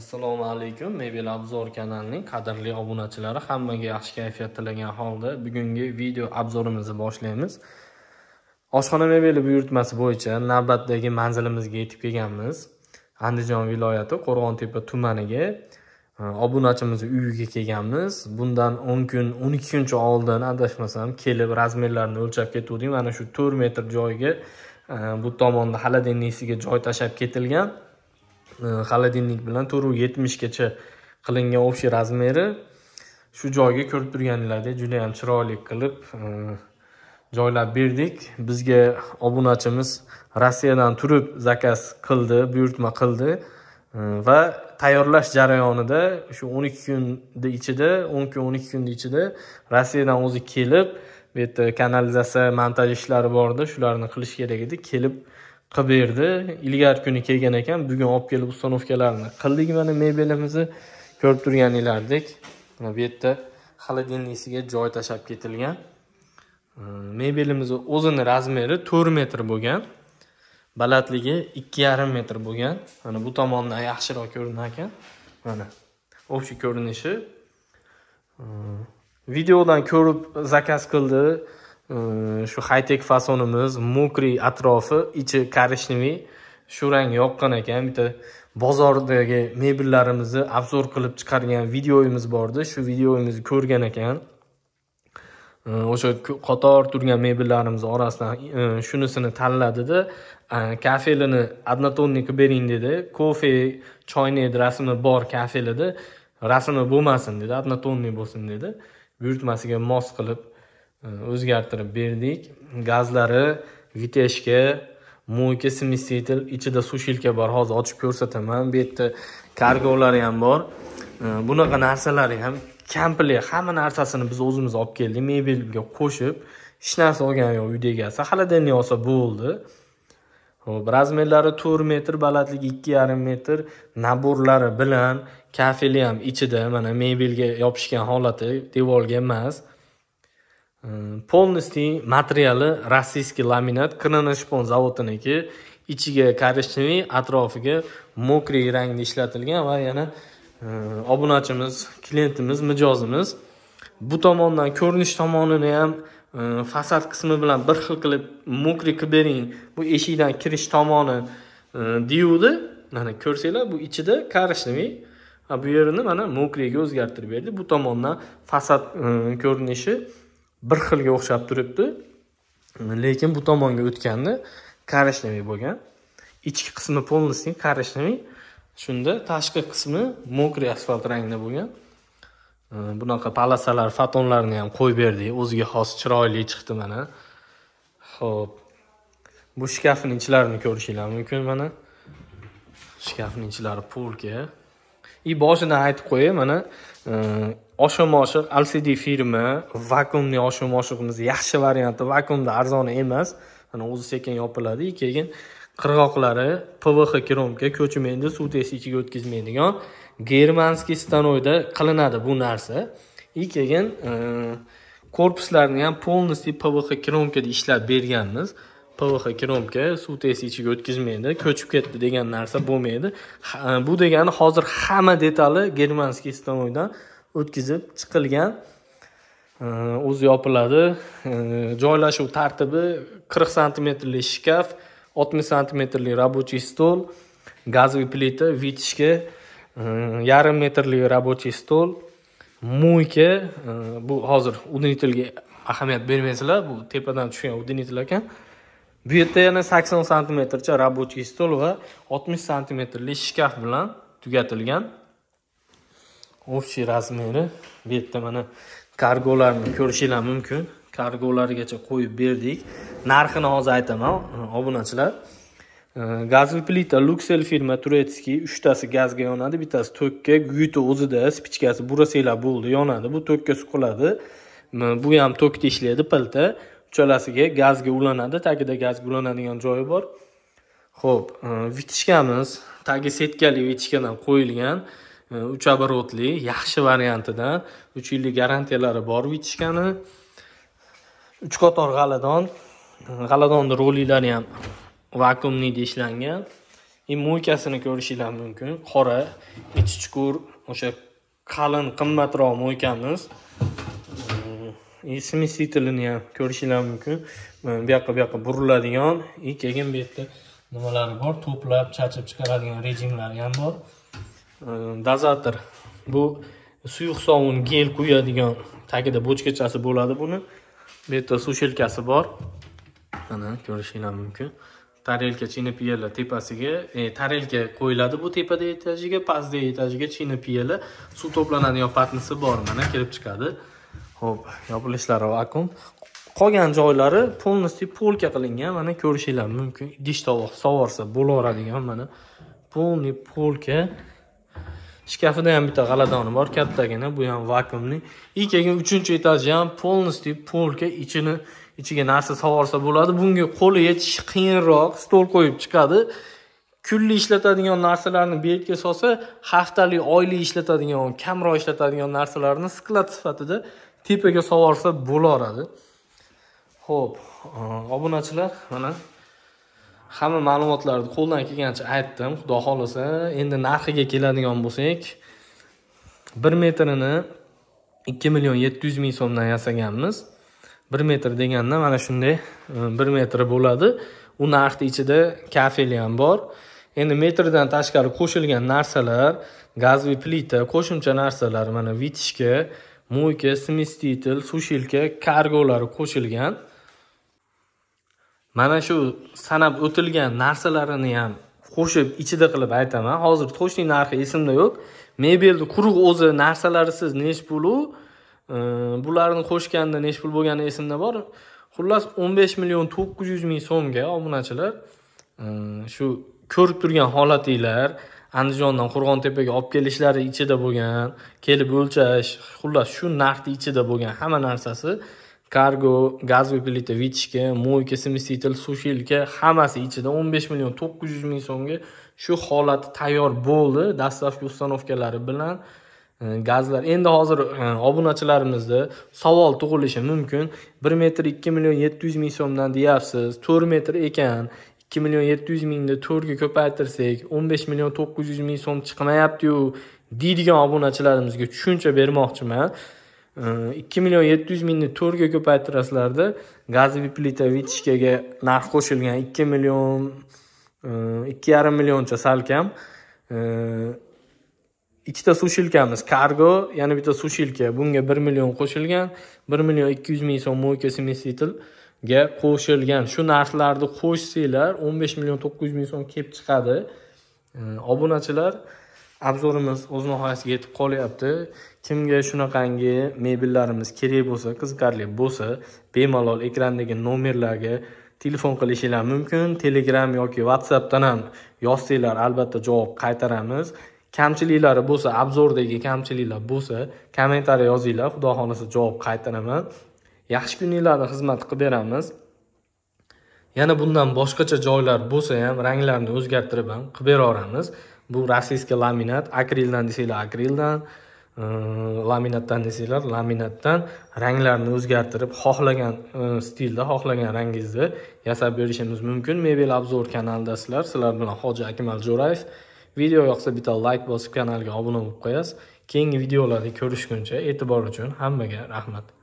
assalomu alaykum mebel obzor kanalining qadrli obunachilari hammaga yaxshi kayfiyat tilagan holda bugungi video obzorimizni boshlaymiz oshxona mebeli buyurtmasi bo'yicha navbatdagi manzilimizga yetib kelganmiz andijon viloyati qo'rg'ontepa tumaniga e, obunachimizni uyiga kelganmiz bundan o'n kun o'n ikki kuncha oldin adashmasam kelib razmerlarni o'lchab ketuvdik mana shu to'rt metr joyga e, bu tomonda haladennisiga joy tashlab ketilgan Э, xolodilnik bilan to'rt yetmishgacha qilingan общий razmeri shu joyga ko'rib turganinglardek judayam chiroyli qilib e, joylab berdik bizga obunachimiz rossiyadan turib zakaz qildi buyurtma qildi e, va tayyorlash jarayonida shu o'n ikki kunni ichida o'n kun o'n ikki kunni ichida rossiyadan o'zi kelib bu yerda kanalizatsiya montaj ishlari bor edi shularni qilish kerak edi kelib qilib berdi ilgari kuni kelgan ekan bugun olib kelib ustanovkalarni qildik mana mebelimizni ko'rib turganinglardek mana bu yerda холодильнигisiga joy tashlab ketilgan mebelimizni o'zini razmeri to'rt metr bo'lgan balandligi ikki yarim metr bo'lgan mana bu tomondan yaxshiroq ko'rinar ekan mana общий ko'rinishi videodan ko'rib zakaz qildi shu haytek fasonimiz mokriy atrofi ichi korishniy shu rang yoqqan ekan bitta bozordagi mebellarimizni obzor qilib chiqargan videoyimiz bor edi shu videoyimizni ko'rgan ekan o'sha qator turgan mebellarimiz orasidan e, shunisini tanladida e, kafelini qilib bering dedi kofe choynak rasmi bor kafelida rasmi bo'lmasin dedi однотонный bo'lsin dedi buyurtmasiga mos qilib o'zgartirib berdik gazlari viteshka muyka smesitel ichida sushilka bor hozir ochib ko'rsataman bu yerda kargovlari ham bor bunaqa narsalari ham komplekt hamma narsasini biz o'zimiz olib keldik mebelga qo'shib hech narsa olgani yo'q uyni egasi xolodilnik olsa bo'ldi ho'p razmerlari to'rt metr balandligi ikki yarim metr naborlari bilan kafeli ham ichida mana mebelga yopishgan holati devorga emas Э, полностью materiali rossiyskiy laminat kranashpon zavodiniki ichiga коричневый atrofiga mokriy rangda ishlatilgan va yana obunachimiz klientimiz mijozimiz bu tomondan ko'rinish tomonini ham fasad qismi bilan bir xil qilib mokriy qilib bering bu eshikdan kirish tomoni diodi mana ko'rsanglar bu ichida коричневый bu yerini mana mokriga o'zgartirib berdi bu tomondan fasad ko'rinishi bir xilga o'xshab turibdi lekin bu tomonga o'tganda коричневый bo'lgan ichki qismi полностью коричневый shunda tashqi qismi mokriy asfalt rangda bo'lgan bunaqa palasalar fatonlarni ham qo'yib berdik o'ziga xos chiroyli chiqdi mana ho'p bu shkafni ichlarini ko'rishinglar mumkin mana shkafni ichlari polka и boshidan aytib qo'yay mana oshim oshiq lcd filmi vakuumni oshim oshiqimizni yaxshi varianti vakuumda arzon emas mana o'zi sekin yopiladi keyin qirg'oqlari pvx kromka ko'chmaydi suv tez ichiga o'tkazmaydigan germanskiy stanoyda qilinadi bu narsa и keyin e, korpuslarni ham полностью pvx kromkada ishlab berganmiz pvx kromka suv tez ichiga o'tkazmaydi ko'chib ketdi degan narsa bo'lmaydi e, bu degani hozir hamma detali germanskiy stanoydan o'tkazib chiqilgan e, o'zi yopiladi e, joylashuv tartibi qirq santimetrli shkaf oltmish santimetrli рабочий stol gazli plita vitishka yarim metrli рабочий stol muyka e, bu hozir udinitelga ahamiyat bermaysizlar bu tepadan tushgan udinitel ekan bu yerda yana sakson santimetrcha рабочий stol va oltmish santimetrli shkaf bilan tugatilgan общий razmeri bu yerda mana kargolarni ko'rishinglar mumkin kargolargacha qo'yib berdik narxini hozir aytaman obunachilar gazli plita luxel firma turetskiy uchtasi gazga yonadi bittasi to'kka guiti o'zida spichkasi burasanglar bo'ldi yonadi bu to'kka suqiladi bu ham to'kda ishlaydi pilta uchalasiga gazga ulanadi tagida gazga ulanadigan joyi bor ho'p vitichkamiz tagi setkali vitichkadan qo'yilgan E, uch оборотli yaxshi variantidan uch yillik garantiyalari bor vitishkani uch qator g'aladon g'aladonni roliklari ham vakuumniy ishlangan и moykasini ko'rishinglar mumkin qora ichi chuqur o'sha qalin qimmatroq moykamiz и смесителini ham ko'rishinglar mumkin e, bu yoqqa bu yoqqa buriladigan и keyin bu yerda nimalari bor to'plab chachib chiqaradigan rejimlari ham bor dozator bu suyuq sovun gel quyadigan tagida bochkachasi bo'ladi buni bu yerda sushelkasi bor mana ko'rishinglar mumkin tarelka chini piyala tepasiga e, tarelka qo'yiladi bu tepada etajiga pastda etajiga chini piyala suv to'planadigan patnisi bor mana kelib chiqadi ho'p yopilishlari vakuum qolgan joylari полностью polka qilingan mana ko'rishinglar mumkin idish tovoq sovorsa bo'laveradigan mana полный polka shkafida ham bitta g'aladoni bor kattagina bu ham vakuumli и keyin uchinchi etaji ham полностью полка ichini ichiga narsa sug'orsa bo'ladi bunga qo'li yetishi qiyinroq stol qo'yib chiqadi kunlik ishlatadigan narsalarni bu yerga solsa haftalik oylik ishlatadigan kamroq ishlatadigan narsalarni sklad sifatida tepaga sug'orsa bo'laveradi ho'p obunachilar mana hamma ma'lumotlarni qo'ldan kelgancha aytdim xudo xohlasa endi narxiga keladigan bo'lsak bir metrini ikki million yetti yuz ming so'mdan yasaganmiz bir metr deganda mana shunday e, bir metri bo'ladi u narxni ichida kafeli ham bor endi metrdan tashqari qo'shilgan narsalar gazli plita qo'shimcha narsalar mana vitishka mo'yka smestitel sushilka kargolari qo'shilgan mana shu sanab o'tilgan narsalarini ham qo'shib ichida qilib aytaman hozir точный narxi esimda yo'q mebelni quruq o'zi narsalarisiz nechi pulu bularni qo'shganda nechi pul bo'lgani esimda bor xullas o'n besh million to'qqiz yuz ming so'mga obunachilar shu ko'rib turgan holatinglar andijondan qo'rg'ontepaga olib kelishlari ichida bo'lgan kelib o'lchash xullas shu narxni ichida bo'lgan hamma narsasi kargo gaz plita vichka moyka смеситель сушилка hammasi ichida o'n besh million to'qqiz yuz ming so'mga shu holati tayyor bo'ldi dastlabki ustanovkalari bilan e, gazlar endi hozir e, obunachilarimizda savol tug'ilishi mumkin bir metr ikki million yetti yuz ming so'mdan deyapsiz to'rt metr ekan ikki million yetti yuz mingni to'rtga ko'paytirsak o'n besh million to'qqiz yuz ming so'm chiqmayaptiyu deydigan obunachilarimizga tushuncha bermoqchiman Э, ikki million yetti yuz mingni to'rtga ko'paytirasizlarda gazoviy plita vitichkaga narx qo'shilgan ikki million e, ikki yarim millioncha salkam e, ikkita sushilkamiz kargo yana bitta sushilka bunga bir million qo'shilgan bir million ikki yuz ming so'm moyka smesitlga qo'shilgan shu narxlarni qo'shsanglar o'n besh million to'qqiz yuz ming so'm kelib chiqadi e, obunachilar obzorimiz o'z nihoyasiga yetib qolyapti kimga shunaqangi mebellarimiz kerak bo'lsa qiziqarli bo'lsa bemalol ekrandagi nomerlarga telefon qilishinglar mumkin telegram yoki whatsappdan ham yozsanglar albatta javob qaytaramiz kamchiliklari bo'lsa obzordagi kamchiliklar bo'lsa kommentariy yozinglar xudo xohlasa javob qaytaraman yaxshi kuninglarda xizmat qilib beramiz yana bundan boshqacha joylar bo'lsa ham ranglarni o'zgartirib ham qilib beraveramiz bu rossiyskiy laminat akrildan desanglar akrildan e, laminatdan desanglar laminatdan ranglarni o'zgartirib xohlagan e, stilda xohlagan rangingizda yasab berishimiz mumkin mebel obzor kanalida sizlar sizlar bilan hoji akmal jo'rayev video yoqsa bitta layk bosib kanalga obuna bo'lib qo'yasiz keyingi videolarda ko'rishguncha e'tibor uchun hammaga rahmat